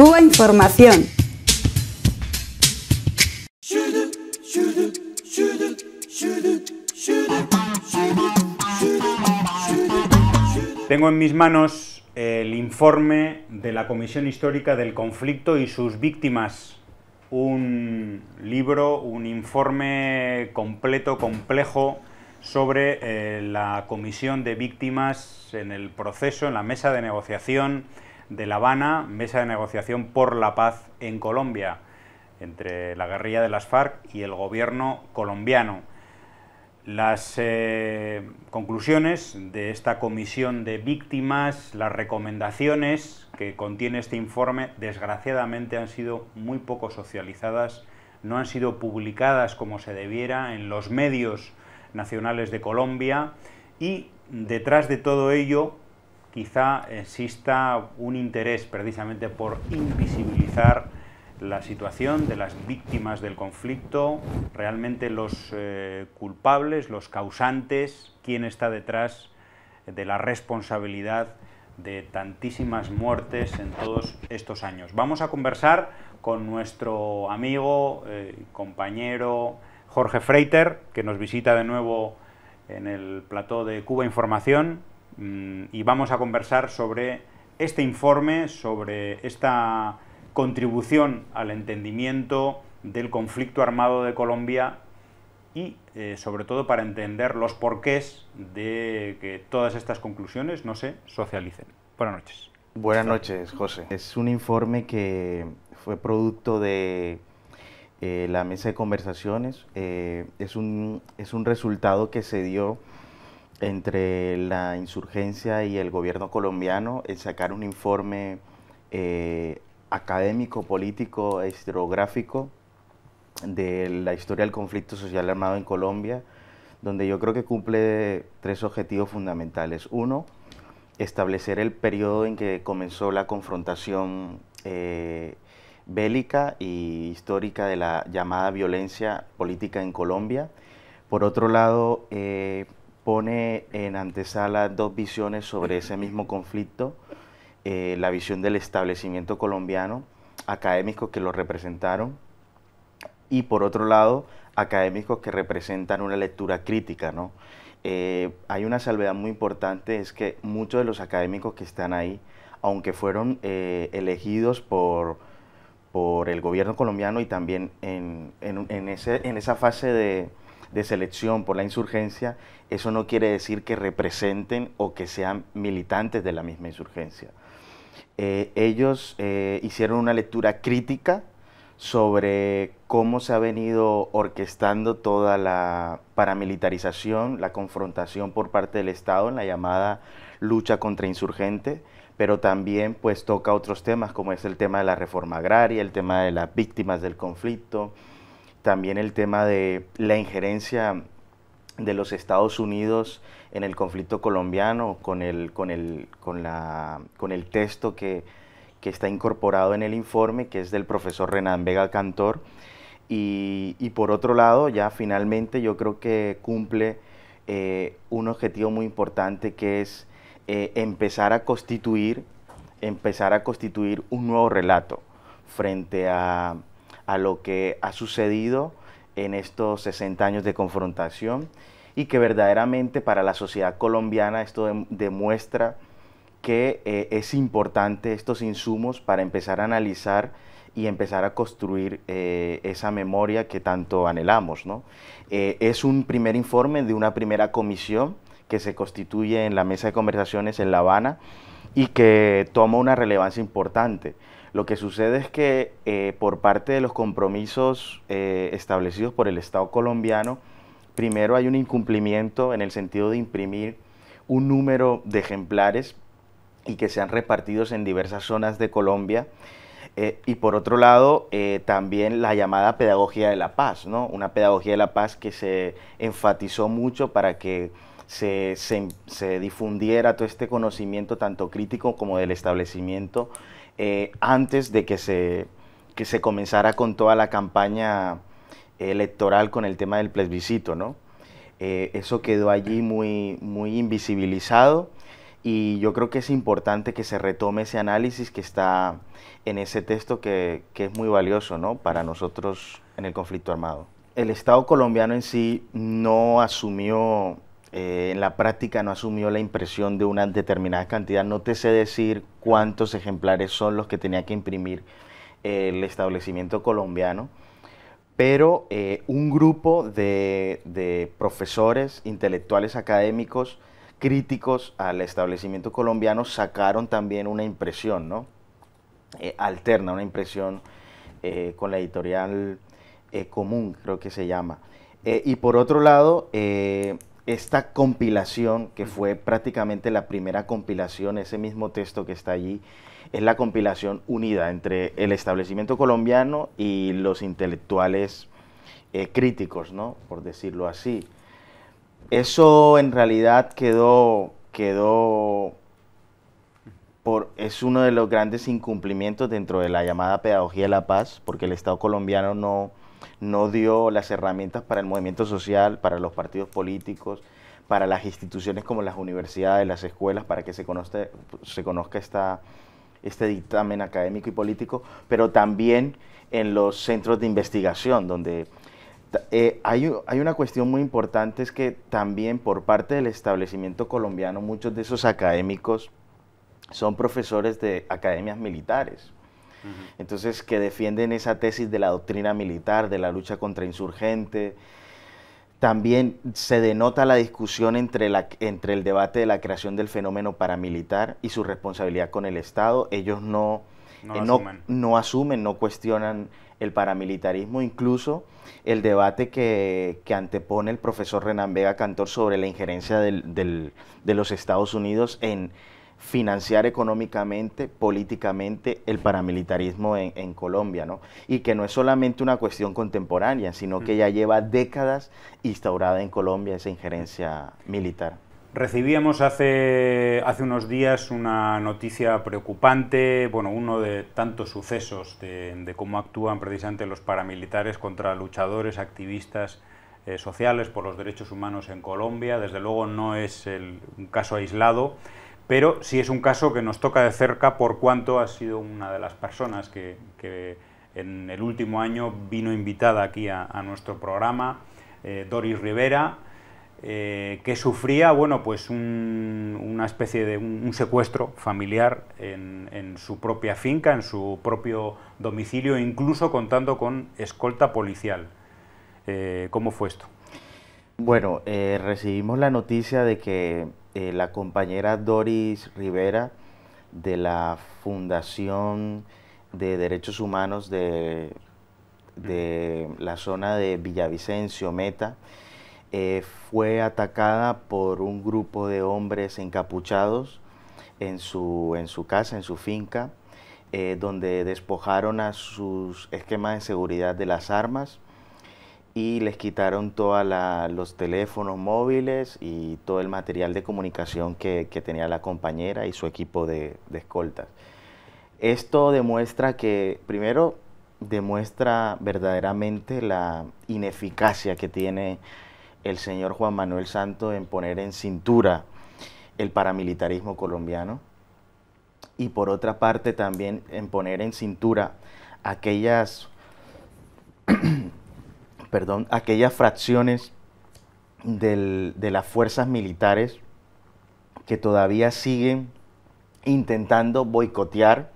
Cuba Información. Tengo en mis manos el informe de la Comisión Histórica del Conflicto y sus víctimas. Un libro, un informe completo, complejo, sobre eh, la comisión de víctimas en el proceso, en la mesa de negociación de La Habana, mesa de negociación por la paz en Colombia, entre la guerrilla de las FARC y el gobierno colombiano. Las eh, conclusiones de esta comisión de víctimas, las recomendaciones que contiene este informe, desgraciadamente han sido muy poco socializadas, no han sido publicadas como se debiera en los medios nacionales de Colombia y detrás de todo ello quizá exista un interés precisamente por invisibilizar la situación de las víctimas del conflicto, realmente los eh, culpables, los causantes, quién está detrás de la responsabilidad de tantísimas muertes en todos estos años. Vamos a conversar con nuestro amigo, eh, compañero Jorge Freiter, que nos visita de nuevo en el plató de Cuba Información. Mm, y vamos a conversar sobre este informe, sobre esta contribución al entendimiento del conflicto armado de Colombia y eh, sobre todo para entender los porqués de que todas estas conclusiones no se socialicen. Buenas noches. Buenas noches, José. Es un informe que fue producto de eh, la mesa de conversaciones. Eh, es, un, es un resultado que se dio entre la insurgencia y el gobierno colombiano es sacar un informe eh, académico, político, historiográfico de la historia del conflicto social armado en Colombia, donde yo creo que cumple tres objetivos fundamentales. Uno, establecer el periodo en que comenzó la confrontación eh, bélica y histórica de la llamada violencia política en Colombia. Por otro lado, eh, pone en antesala dos visiones sobre ese mismo conflicto, eh, la visión del establecimiento colombiano, académicos que lo representaron, y por otro lado, académicos que representan una lectura crítica. ¿no? Eh, hay una salvedad muy importante, es que muchos de los académicos que están ahí, aunque fueron eh, elegidos por, por el gobierno colombiano y también en, en, ese, en esa fase de de selección por la insurgencia, eso no quiere decir que representen o que sean militantes de la misma insurgencia. Eh, ellos eh, hicieron una lectura crítica sobre cómo se ha venido orquestando toda la paramilitarización, la confrontación por parte del Estado en la llamada lucha contra insurgente, pero también pues toca otros temas como es el tema de la reforma agraria, el tema de las víctimas del conflicto, también el tema de la injerencia de los Estados Unidos en el conflicto colombiano con el, con el, con la, con el texto que, está incorporado en el informe, que es del profesor Renan Vega Cantor. Y, por otro lado, ya finalmente yo creo que cumple eh, un objetivo muy importante que es eh, empezar a constituir, empezar a constituir un nuevo relato frente a a lo que ha sucedido en estos 60 años de confrontación y que verdaderamente para la sociedad colombiana esto demuestra que eh, es importante estos insumos para empezar a analizar y empezar a construir eh, esa memoria que tanto anhelamos. Eh, es un primer informe de una primera comisión que se constituye en la mesa de conversaciones en La Habana y que toma una relevancia importante. Lo que sucede es que eh, por parte de los compromisos eh, establecidos por el Estado colombiano, primero hay un incumplimiento en el sentido de imprimir un número de ejemplares y que sean repartidos en diversas zonas de Colombia. Eh, y por otro lado, también la llamada pedagogía de la paz, ¿no? Una pedagogía de la paz que se enfatizó mucho para que se, se difundiera todo este conocimiento tanto crítico como del establecimiento eh, antes de que se, que se comenzara con toda la campaña electoral con el tema del plebiscito, ¿no? Eh, eso quedó allí muy, muy invisibilizado y yo creo que es importante que se retome ese análisis que está en ese texto que, que es muy valioso ¿no? para nosotros en el conflicto armado. El Estado colombiano en sí no asumió eh, en la práctica no asumió la impresión de una determinada cantidad. No te sé decir cuántos ejemplares son los que tenía que imprimir eh, el establecimiento colombiano, pero eh, un grupo de, de, profesores, intelectuales académicos, críticos al establecimiento colombiano sacaron también una impresión, ¿no? alterna, una impresión con la editorial común, creo que se llama. y por otro lado, esta compilación, que fue prácticamente la primera compilación, ese mismo texto que está allí, es la compilación unida entre el establecimiento colombiano y los intelectuales eh, críticos, ¿no? por decirlo así. Eso en realidad quedó, quedó por, es uno de los grandes incumplimientos dentro de la llamada pedagogía de la paz, porque el Estado colombiano no, no dio las herramientas para el movimiento social, para los partidos políticos, para las instituciones como las universidades, las escuelas, para que se conozca, este dictamen académico y político, pero también en los centros de investigación, donde eh, hay, una cuestión muy importante, es que también por parte del establecimiento colombiano muchos de esos académicos son profesores de academias militares. Entonces, que defienden esa tesis de la doctrina militar, de la lucha contra insurgente. También se denota la discusión entre, la, entre el debate de la creación del fenómeno paramilitar y su responsabilidad con el Estado. Ellos no, no, eh, asumen. no cuestionan el paramilitarismo, incluso el debate que, antepone el profesor Renan Vega Cantor sobre la injerencia de los Estados Unidos en, financiar económicamente, políticamente el paramilitarismo en, Colombia, ¿no? Y que no es solamente una cuestión contemporánea, sino que ya lleva décadas instaurada en Colombia esa injerencia militar. Recibíamos hace, hace unos días una noticia preocupante, bueno, uno de tantos sucesos de, cómo actúan precisamente los paramilitares contra luchadores, activistas, eh, sociales por los derechos humanos en Colombia. Desde luego no es el, un caso aislado pero sí es un caso que nos toca de cerca por cuanto ha sido una de las personas que, en el último año vino invitada aquí a, nuestro programa, eh, Doris Rivera, eh, que sufría bueno, pues una especie de un, secuestro familiar en, su propia finca, en su propio domicilio, incluso contando con escolta policial. Eh, ¿Cómo fue esto? Bueno, eh, recibimos la noticia de que eh, la compañera Doris Rivera de la Fundación de Derechos Humanos de, la zona de Villavicencio, Meta, eh, fue atacada por un grupo de hombres encapuchados en su, en su casa, en su finca, donde despojaron a sus esquemas de seguridad de las armas y les quitaron todos los teléfonos móviles y todo el material de comunicación que, tenía la compañera y su equipo de, de, escoltas. Esto demuestra que, primero, demuestra verdaderamente la ineficacia que tiene el señor Juan Manuel santo en poner en cintura el paramilitarismo colombiano y por otra parte también en poner en cintura aquellas perdón, aquellas fracciones de las fuerzas militares que todavía siguen intentando boicotear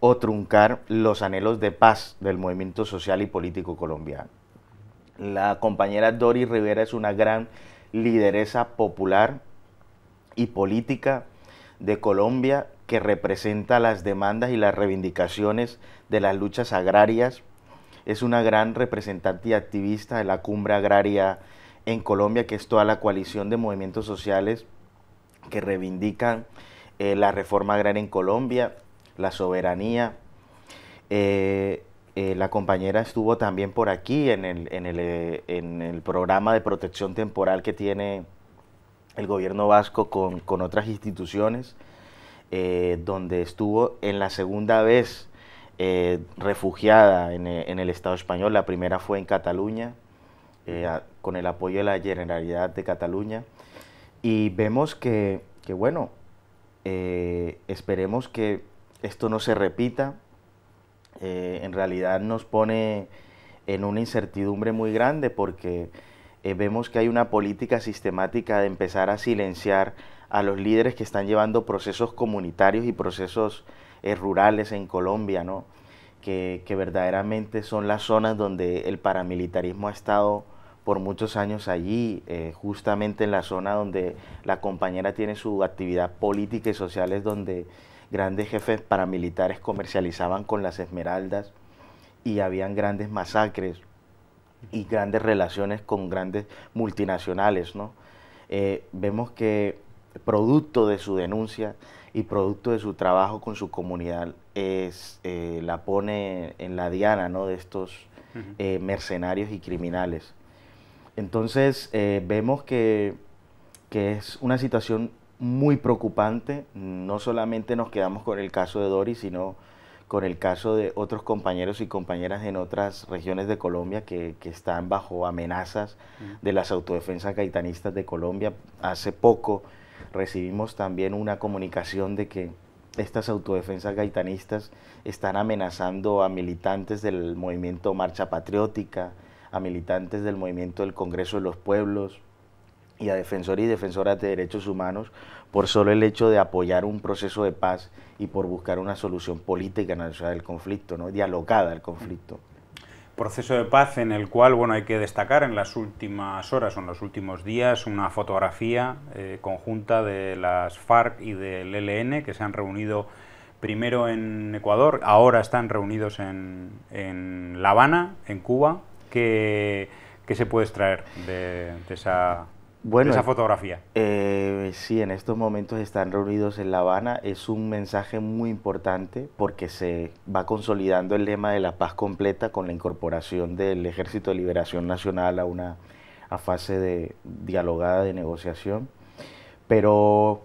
o truncar los anhelos de paz del movimiento social y político colombiano. La compañera Dori Rivera es una gran lideresa popular y política de Colombia que representa las demandas y las reivindicaciones de las luchas agrarias, es una gran representante y activista de la cumbre agraria en Colombia, que es toda la coalición de movimientos sociales que reivindican eh, la reforma agraria en Colombia, la soberanía. Eh, eh, la compañera estuvo también por aquí en el, programa de protección temporal que tiene el gobierno vasco con, otras instituciones, donde estuvo en la segunda vez eh, refugiada eh, en, el Estado español. La primera fue en Cataluña, eh, con el apoyo de la Generalidad de Cataluña. Y vemos que, bueno, esperemos que esto no se repita. en realidad nos pone en una incertidumbre muy grande porque vemos que hay una política sistemática de empezar a silenciar a los líderes que están llevando procesos comunitarios y procesos eh, rurales en Colombia, ¿no? Que, verdaderamente son las zonas donde el paramilitarismo ha estado por muchos años allí, eh, justamente en la zona donde la compañera tiene su actividad política y social, es donde grandes jefes paramilitares comercializaban con las esmeraldas y habían grandes masacres y grandes relaciones con grandes multinacionales, ¿no? Eh, vemos que producto de su denuncia y producto de su trabajo con su comunidad es, eh, la pone en la diana ¿no? de estos eh, mercenarios y criminales. Entonces eh, vemos que, es una situación muy preocupante, no solamente nos quedamos con el caso de Dori, sino con el caso de otros compañeros y compañeras en otras regiones de Colombia que, están bajo amenazas de las autodefensas gaitanistas de Colombia. Hace poco recibimos también una comunicación de que estas autodefensas gaitanistas están amenazando a militantes del movimiento Marcha Patriótica, a militantes del movimiento del Congreso de los Pueblos y a defensores y defensoras de derechos humanos por solo el hecho de apoyar un proceso de paz y por buscar una solución política en la del conflicto, ¿no? dialogada al conflicto proceso de paz en el cual bueno, hay que destacar en las últimas horas o en los últimos días una fotografía eh, conjunta de las FARC y del ELN que se han reunido primero en Ecuador, ahora están reunidos en, en La Habana, en Cuba. ¿Qué, se puede extraer de, de esa esa fotografía? Eh, sí, en estos momentos están reunidos en La Habana. Es un mensaje muy importante porque se va consolidando el lema de la paz completa con la incorporación del Ejército de Liberación Nacional a una fase de dialogada de negociación. Pero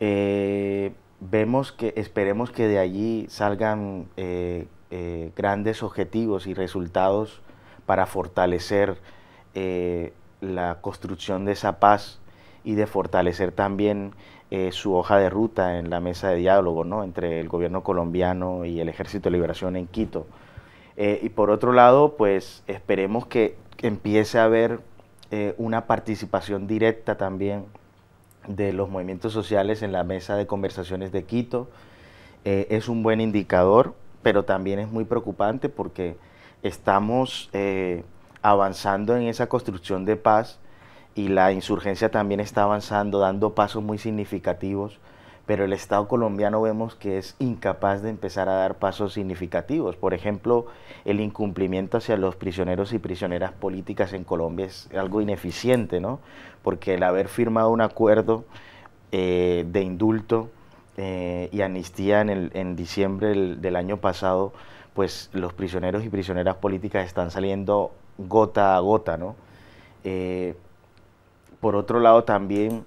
eh, vemos que esperemos que de allí salgan eh, grandes objetivos y resultados para fortalecer la construcción de esa paz y de fortalecer también eh, su hoja de ruta en la mesa de diálogo ¿no? entre el gobierno colombiano y el Ejército de Liberación en Quito. Eh, y por otro lado, pues esperemos que empiece a haber eh, una participación directa también de los movimientos sociales en la mesa de conversaciones de Quito. es un buen indicador, pero también es muy preocupante porque estamos avanzando en esa construcción de paz y la insurgencia también está avanzando, dando pasos muy significativos, pero el Estado colombiano vemos que es incapaz de empezar a dar pasos significativos. Por ejemplo, el incumplimiento hacia los prisioneros y prisioneras políticas en Colombia es algo ineficiente, ¿no? Porque el haber firmado un acuerdo eh, de indulto eh, y amnistía en, el, diciembre del año pasado, pues los prisioneros y prisioneras políticas están saliendo gota a gota, ¿no? Eh, por otro lado, también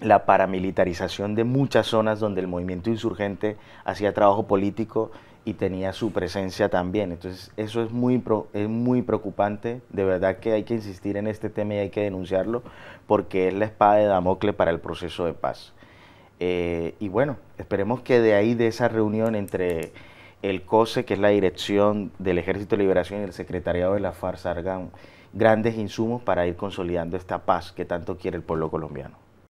la paramilitarización de muchas zonas donde el movimiento insurgente hacía trabajo político y tenía su presencia también. Entonces, eso es muy, es muy preocupante. De verdad que hay que insistir en este tema y hay que denunciarlo porque es la espada de damocle para el proceso de paz. Eh, y bueno, esperemos que de ahí, de esa reunión entre el COSE, que es la Dirección del Ejército de Liberación y el Secretariado de la FARC, salgan grandes insumos para ir consolidando esta paz que tanto quiere el pueblo colombiano.